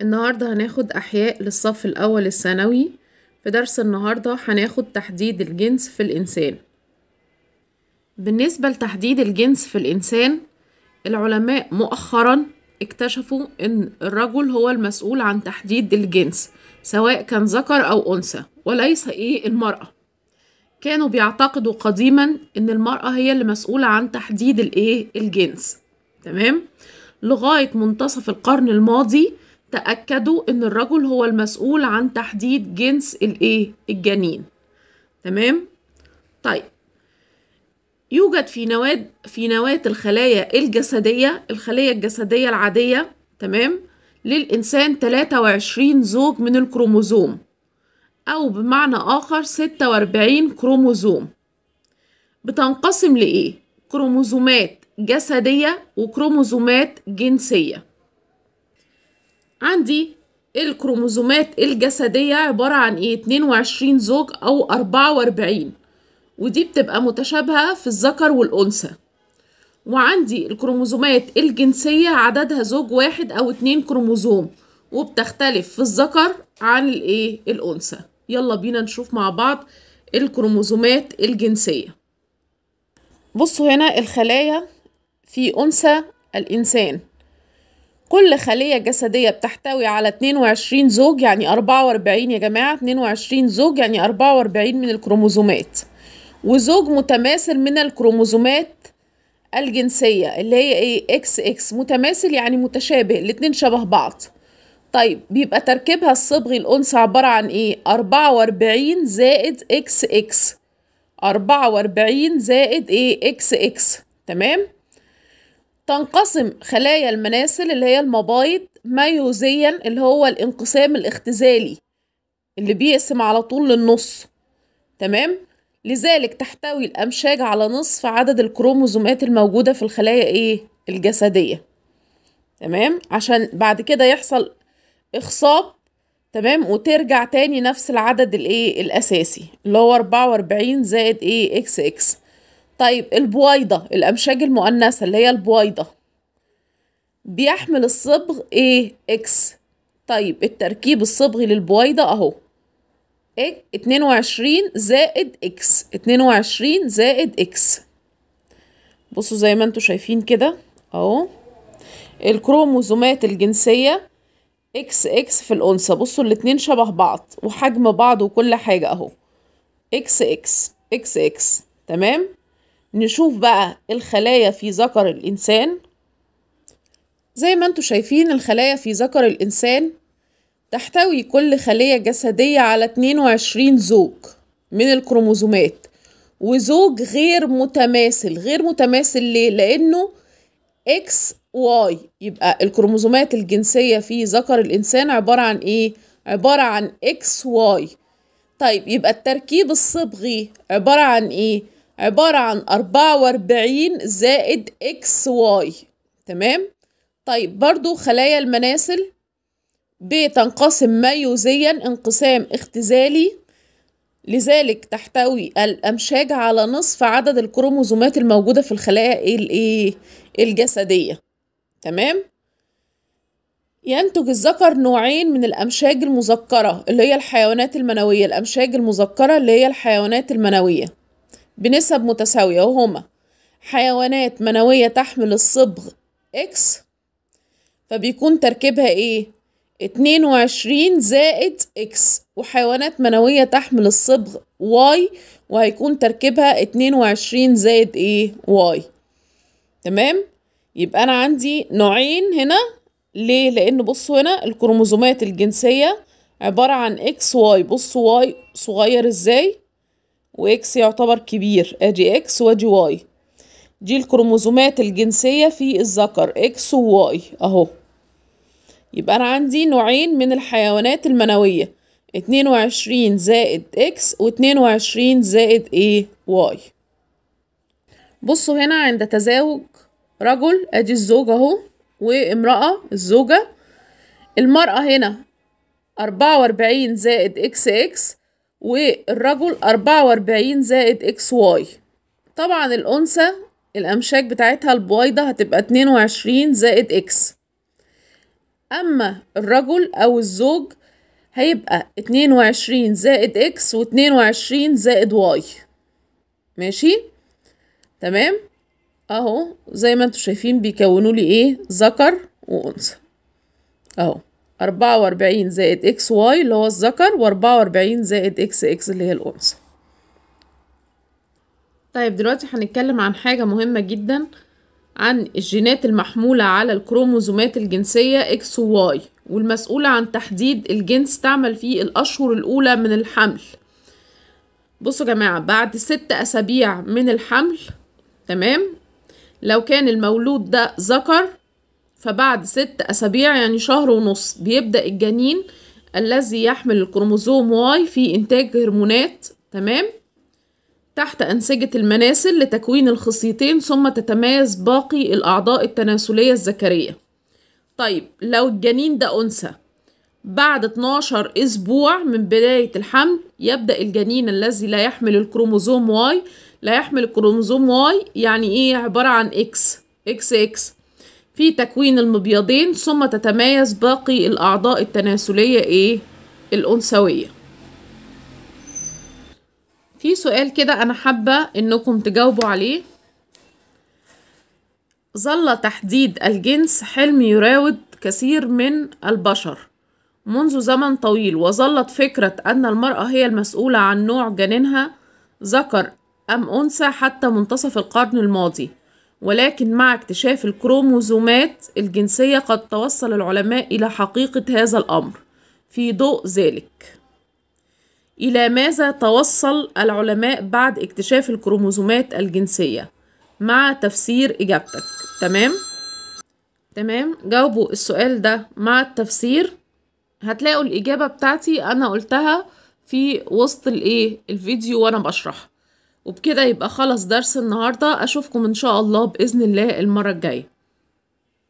النهاردة هناخد أحياء للصف الأول الثانوي في درس النهاردة هناخد تحديد الجنس في الإنسان بالنسبة لتحديد الجنس في الإنسان العلماء مؤخرا اكتشفوا أن الرجل هو المسؤول عن تحديد الجنس سواء كان ذكر أو أنثى وليس إيه المرأة كانوا بيعتقدوا قديما أن المرأة هي المسؤولة عن تحديد الإيه الجنس تمام لغاية منتصف القرن الماضي تأكدوا إن الرجل هو المسؤول عن تحديد جنس الإيه؟ الجنين تمام؟ طيب يوجد في نواة في نواة الخلايا الجسدية الخلية الجسدية العادية تمام؟ للإنسان 23 زوج من الكروموزوم أو بمعنى آخر 46 كروموزوم بتنقسم لإيه؟ كروموزومات جسدية وكروموزومات جنسية عندي الكروموزومات الجسدية عبارة عن ايه 22 زوج او 44 ودي بتبقى متشابهة في الذكر والأنثى وعندي الكروموزومات الجنسية عددها زوج واحد أو اتنين كروموزوم وبتختلف في الذكر عن الايه الأنثى يلا بينا نشوف مع بعض الكروموزومات الجنسية بصوا هنا الخلايا في أنثى الإنسان كل خلية جسدية بتحتوي على 22 زوج يعني 44 يا جماعة 22 زوج يعني 44 من الكروموزومات وزوج متماثل من الكروموزومات الجنسية اللي هي ايه اكس اكس متماثل يعني متشابه الاتنين شبه بعض طيب بيبقى تركيبها الصبغي الأنثى عبارة عن ايه 44 زائد اكس اكس 44 زائد ايه اكس اكس تمام تنقسم خلايا المناسل اللي هي المبايض ميوزيا اللي هو الانقسام الاختزالي اللي بيقسم على طول للنص تمام لذلك تحتوي الأمشاج على نصف عدد الكروموزومات الموجودة في الخلايا إيه؟ الجسدية تمام؟ عشان بعد كده يحصل إخصاب تمام وترجع تاني نفس العدد الإيه؟ الأساسي اللي هو 44 زائد إيه؟ إكس إكس طيب البويضة الأمشاج المؤنثة اللي هي البويضة بيحمل الصبغ ايه اكس طيب التركيب الصبغي للبويضة اهو اتنين وعشرين زائد اكس اتنين وعشرين زائد اكس بصوا زي ما انتوا شايفين كده اهو الكروموزومات الجنسية اكس اكس في الأنثى بصوا الاتنين شبه بعض وحجم بعض وكل حاجة اهو اكس اكس اكس اكس تمام نشوف بقى الخلايا في ذكر الإنسان زي ما انتوا شايفين الخلايا في ذكر الإنسان تحتوي كل خلية جسدية على 22 زوج من الكروموزومات وزوج غير متماثل غير متماثل ليه؟ لأنه اكس واي يبقى الكروموزومات الجنسية في ذكر الإنسان عبارة عن إيه؟ عبارة عن اكس واي طيب يبقى التركيب الصبغي عبارة عن إيه؟ عبارة عن أربعة وأربعين زائد اكس واي تمام طيب برضو خلايا المناسل بتنقسم ميوزيا انقسام اختزالي لذلك تحتوي الأمشاج على نصف عدد الكروموزومات الموجودة في الخلايا الجسدية تمام ينتج الذكر نوعين من الأمشاج المذكرة اللي هي الحيوانات المنوية الأمشاج المذكرة اللي هي الحيوانات المنوية بنسب متساوية وهما حيوانات منوية تحمل الصبغ X فبيكون تركيبها ايه؟ اتنين وعشرين زائد X وحيوانات منوية تحمل الصبغ Y وهيكون تركيبها اتنين وعشرين زائد ايه؟ Y تمام؟ يبقى أنا عندي نوعين هنا ليه؟ لأن بصوا هنا الكروموزومات الجنسية عبارة عن XY بصوا Y صغير ازاي؟ واكس يعتبر كبير ادي اكس وادي واي دي الكروموزومات الجنسية في الذكر اكس وواي اهو يبقى انا عندي نوعين من الحيوانات المنوية اتنين وعشرين زائد اكس واتنين وعشرين زائد ايه واي بصوا هنا عند تزاوج رجل ادي الزوج اهو وامرأة الزوجة المرأة هنا أربعة وأربعين زائد اكس اكس والرجل أربعة وأربعين زائد إكس واي طبعا الأنثى الأمشاك بتاعتها البويضة هتبقى اتنين وعشرين زائد إكس أما الرجل أو الزوج هيبقى اتنين وعشرين زائد إكس واتنين وعشرين زائد واي ماشي تمام اهو زي ما انتوا شايفين بيكونوا لي ايه ذكر وانثى اهو أربعة وأربعين زائد إكس واي اللي هو الذكر وأربعة وأربعين زائد إكس إكس اللي هي الأنثى طيب دلوقتي هنتكلم عن حاجة مهمة جدا عن الجينات المحمولة على الكروموزومات الجنسية إكس وواي والمسؤولة عن تحديد الجنس تعمل فيه الأشهر الأولى من الحمل بصوا يا جماعة بعد ست أسابيع من الحمل تمام لو كان المولود ده ذكر فبعد ست أسابيع يعني شهر ونص بيبدأ الجنين الذي يحمل الكروموزوم واي في إنتاج هرمونات تمام تحت أنسجة المناسل لتكوين الخصيتين ثم تتميز باقي الأعضاء التناسلية الذكرية طيب لو الجنين ده أنثى بعد 12 أسبوع من بداية الحمل يبدأ الجنين الذي لا يحمل الكروموزوم واي لا يحمل الكروموزوم واي يعني إيه عبارة عن إكس إكس إكس في تكوين المبيضين ثم تتميز باقي الأعضاء التناسلية إيه؟ الأنثوية في سؤال كده أنا حابة إنكم تجاوبوا عليه ظل تحديد الجنس حلم يراود كثير من البشر منذ زمن طويل وظلت فكرة أن المرأة هي المسؤولة عن نوع جنينها ذكر أم أنثى حتى منتصف القرن الماضي ولكن مع اكتشاف الكروموزومات الجنسية قد توصل العلماء إلى حقيقة هذا الأمر في ضوء ذلك إلى ماذا توصل العلماء بعد اكتشاف الكروموزومات الجنسية مع تفسير إجابتك تمام؟ تمام جاوبوا السؤال ده مع التفسير هتلاقوا الإجابة بتاعتي أنا قلتها في وسط الإيه الفيديو وأنا بشرحه وبكده يبقى خلص درس النهاردة أشوفكم إن شاء الله بإذن الله المرة الجاية